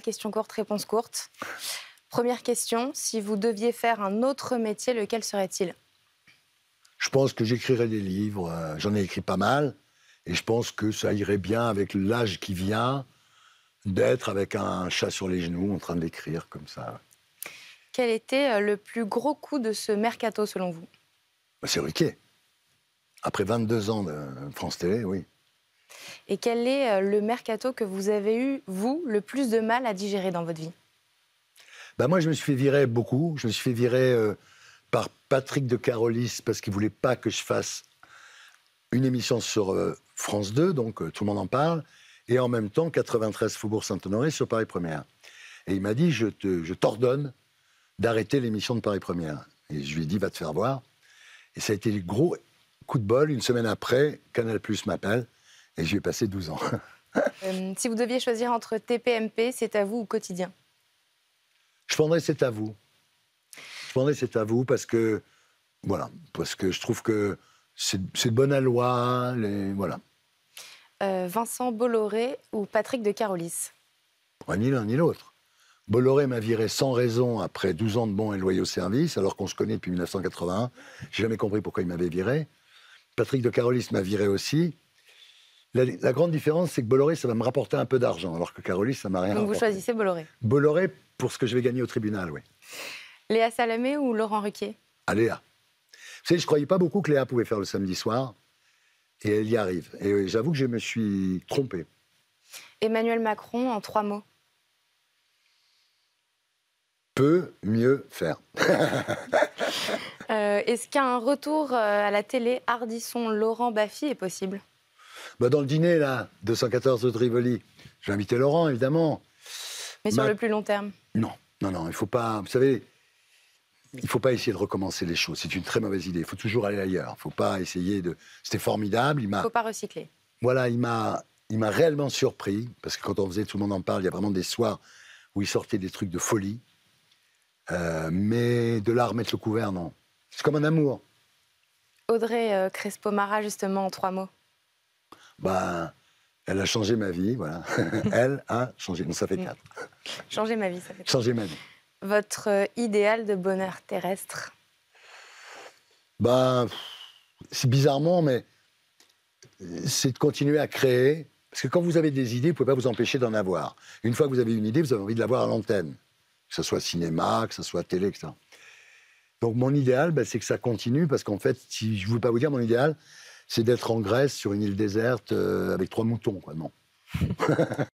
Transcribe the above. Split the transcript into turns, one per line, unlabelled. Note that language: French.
Question courte, réponse courte. Première question, si vous deviez faire un autre métier, lequel serait-il
Je pense que j'écrirais des livres, euh, j'en ai écrit pas mal, et je pense que ça irait bien avec l'âge qui vient d'être avec un chat sur les genoux en train d'écrire comme ça.
Quel était euh, le plus gros coup de ce mercato selon vous
bah, C'est Riquet. Après 22 ans de France Télé, oui.
Et quel est euh, le mercato que vous avez eu, vous, le plus de mal à digérer dans votre vie
bah, Moi, je me suis fait virer beaucoup. Je me suis fait virer euh, par Patrick de Carolis parce qu'il ne voulait pas que je fasse une émission sur euh, France 2, donc tout le monde en parle, et en même temps 93 Faubourg Saint-Honoré sur Paris Première. Et il m'a dit, je, te, je t'ordonne d'arrêter l'émission de Paris Première. Et je lui ai dit, va te faire voir. Et ça a été le gros coup de bol. Une semaine après, Canal Plus m'appelle et j'y ai passé 12 ans.
Euh, si vous deviez choisir entre TPMP, c'est à vous ou quotidien
Je prendrais c'est à vous. Je prendrais c'est à vous parce que, voilà, parce que je trouve que c'est bonne à loi, les, voilà.
Euh, Vincent Bolloré ou Patrick de Carolis
Ni l'un ni l'autre. Bolloré m'a viré sans raison après 12 ans de bons et loyaux services, alors qu'on se connaît depuis 1981. J'ai jamais compris pourquoi il m'avait viré. Patrick de Carolis m'a viré aussi. La, grande différence, c'est que Bolloré, ça va me rapporter un peu d'argent, alors que Carolis, ça m'a rien. Donc vous choisissez Bolloré Bolloré pour ce que je vais gagner au tribunal, oui.
Léa Salamé ou Laurent Ruquier
Ah, Léa. Vous savez, je ne croyais pas beaucoup que Léa pouvait faire le samedi soir, et elle y arrive. Et euh, j'avoue que je me suis trompé.
Emmanuel Macron, en trois mots
Peut mieux faire.
Euh, est-ce qu'un retour euh, à la télé Ardisson-Laurent Baffy est possible
bah, dans le dîner, là, 214 de Trivoli, j'ai invité Laurent, évidemment. Mais sur le plus long terme Non, non, non, il faut pas. Vous savez, il faut pas essayer de recommencer les choses. C'est une très mauvaise idée. Il faut toujours aller ailleurs. Il faut pas essayer de. C'était formidable. Il m'a. Faut pas recycler. Voilà, il m'a, il m'a réellement surpris parce que quand on faisait, tout le monde en parle. Il y a vraiment des soirs où il sortait des trucs de folie. Euh, mais de là remettre le couvert, non. C'est comme un amour.
Audrey euh, Crespo-Mara, justement, en trois mots.
Ben, elle a changé ma vie, voilà. elle a changé, donc ça fait quatre.
Changer ma vie, ça fait Changer ma vie. Votre euh, idéal de bonheur terrestre
Ben, c'est bizarrement, mais c'est de continuer à créer. Parce que quand vous avez des idées, vous ne pouvez pas vous empêcher d'en avoir. Une fois que vous avez une idée, vous avez envie de l'avoir à l'antenne. Que ce soit cinéma, que ce soit télé, etc. Donc mon idéal, ben, c'est que ça continue, parce qu'en fait, si, je ne veux pas vous dire mon idéal, c'est d'être en Grèce sur une île déserte euh, avec trois moutons, quoi, non.